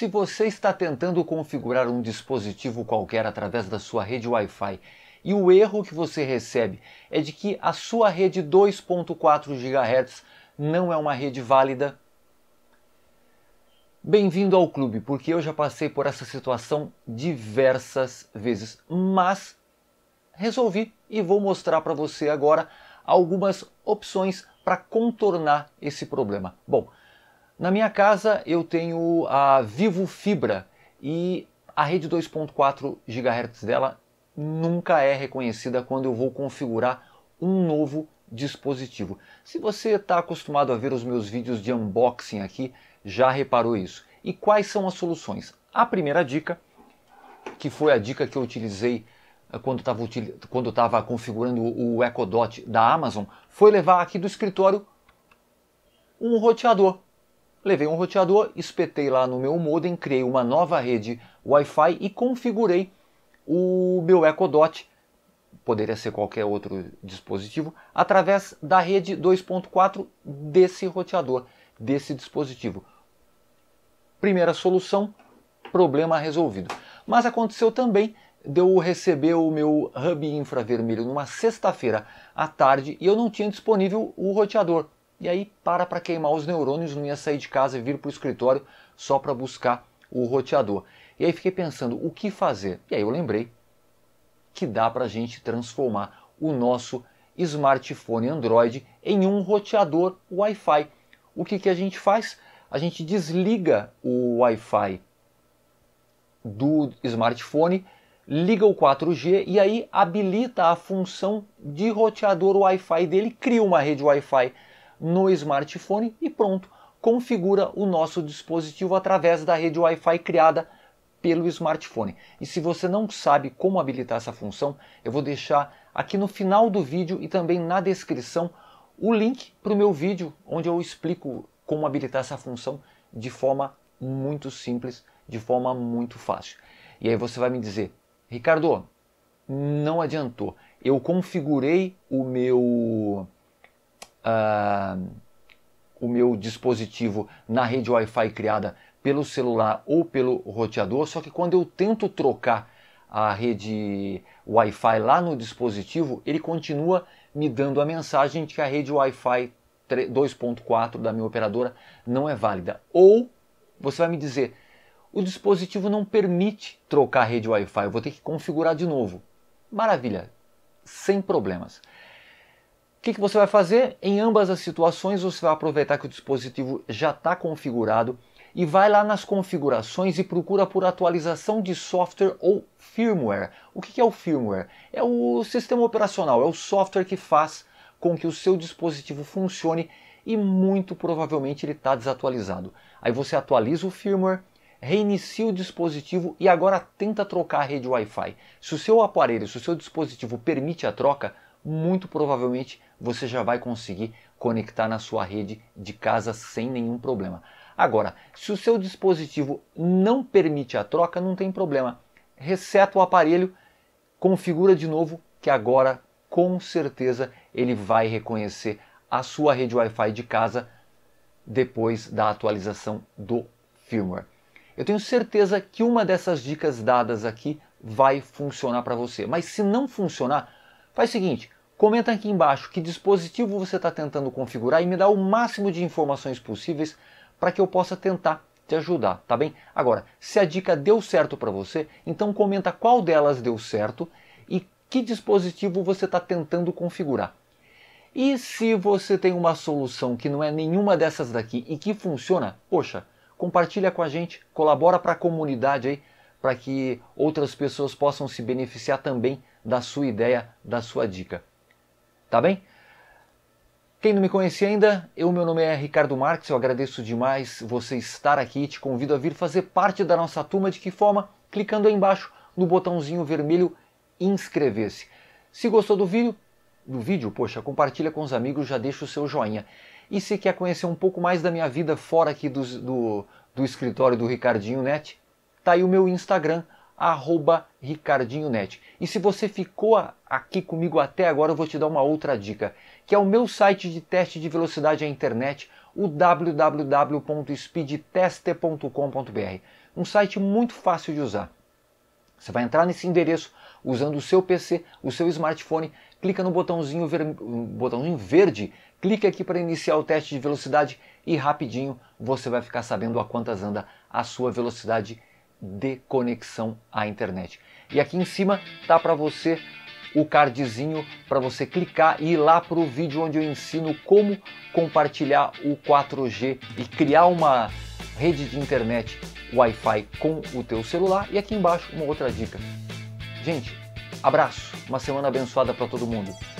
Se você está tentando configurar um dispositivo qualquer através da sua rede Wi-Fi e o erro que você recebe é de que a sua rede 2.4 GHz não é uma rede válida, Bem-vindo ao clube, porque eu já passei por essa situação diversas vezes, mas resolvi e vou mostrar para você agora algumas opções para contornar esse problema. Bom, na minha casa eu tenho a Vivo Fibra e a rede 2.4 GHz dela nunca é reconhecida quando eu vou configurar um novo dispositivo. Se você está acostumado a ver os meus vídeos de unboxing aqui, já reparou isso. E quais são as soluções? A primeira dica, que foi a dica que eu utilizei eh, quando estava configurando o Echo Dot da Amazon, foi levar aqui do escritório um roteador Levei um roteador, espetei lá no meu modem, criei uma nova rede Wi-Fi e configurei o meu Echo Dot, poderia ser qualquer outro dispositivo, através da rede 2.4 desse roteador, desse dispositivo. Primeira solução, problema resolvido. Mas aconteceu também de eu receber o meu hub infravermelho numa sexta-feira à tarde e eu não tinha disponível o roteador. E aí para para queimar os neurônios, não ia sair de casa e vir para o escritório só para buscar o roteador. E aí fiquei pensando, o que fazer? E aí eu lembrei que dá para a gente transformar o nosso smartphone Android em um roteador Wi-Fi. O que, que a gente faz? A gente desliga o Wi-Fi do smartphone, liga o 4G e aí habilita a função de roteador Wi-Fi dele, cria uma rede Wi-Fi no smartphone e pronto, configura o nosso dispositivo através da rede Wi-Fi criada pelo smartphone. E se você não sabe como habilitar essa função, eu vou deixar aqui no final do vídeo e também na descrição o link para o meu vídeo onde eu explico como habilitar essa função de forma muito simples, de forma muito fácil. E aí você vai me dizer, Ricardo, não adiantou, eu configurei o meu uh, o meu dispositivo na rede Wi-Fi criada pelo celular ou pelo roteador, só que quando eu tento trocar a rede Wi-Fi lá no dispositivo, ele continua me dando a mensagem de que a rede Wi-Fi 2.4 da minha operadora não é válida. Ou você vai me dizer, o dispositivo não permite trocar a rede Wi-Fi, eu vou ter que configurar de novo. Maravilha, sem problemas. O que, que você vai fazer? Em ambas as situações, você vai aproveitar que o dispositivo já está configurado e vai lá nas configurações e procura por atualização de software ou firmware. O que, que é o firmware? É o sistema operacional, é o software que faz com que o seu dispositivo funcione e muito provavelmente ele está desatualizado. Aí você atualiza o firmware, reinicia o dispositivo e agora tenta trocar a rede Wi-Fi. Se o seu aparelho, se o seu dispositivo permite a troca, muito provavelmente você já vai conseguir conectar na sua rede de casa sem nenhum problema. Agora, se o seu dispositivo não permite a troca, não tem problema. Reseta o aparelho, configura de novo, que agora com certeza ele vai reconhecer a sua rede Wi-Fi de casa depois da atualização do firmware. Eu tenho certeza que uma dessas dicas dadas aqui vai funcionar para você, mas se não funcionar, Faz o seguinte, comenta aqui embaixo que dispositivo você está tentando configurar e me dá o máximo de informações possíveis para que eu possa tentar te ajudar, tá bem? Agora, se a dica deu certo para você, então comenta qual delas deu certo e que dispositivo você está tentando configurar. E se você tem uma solução que não é nenhuma dessas daqui e que funciona, poxa, compartilha com a gente, colabora para a comunidade aí, para que outras pessoas possam se beneficiar também da sua ideia, da sua dica. Tá bem? Quem não me conhece ainda, eu, meu nome é Ricardo Marques, eu agradeço demais você estar aqui, te convido a vir fazer parte da nossa turma de que forma? Clicando aí embaixo no botãozinho vermelho inscrever-se. Se gostou do vídeo, do vídeo, poxa, compartilha com os amigos, já deixa o seu joinha. E se quer conhecer um pouco mais da minha vida fora aqui do, do, do escritório do Ricardinho Net, tá aí o meu Instagram, arroba ricardinhonet. E se você ficou aqui comigo até agora, eu vou te dar uma outra dica, que é o meu site de teste de velocidade à internet, o www.speedtester.com.br. Um site muito fácil de usar. Você vai entrar nesse endereço usando o seu PC, o seu smartphone, clica no botãozinho, ver... botãozinho verde, clica aqui para iniciar o teste de velocidade e rapidinho você vai ficar sabendo a quantas anda a sua velocidade de conexão à internet. E aqui em cima tá para você o cardzinho para você clicar e ir lá para o vídeo onde eu ensino como compartilhar o 4G e criar uma rede de internet Wi-Fi com o teu celular e aqui embaixo uma outra dica. Gente, abraço, uma semana abençoada para todo mundo.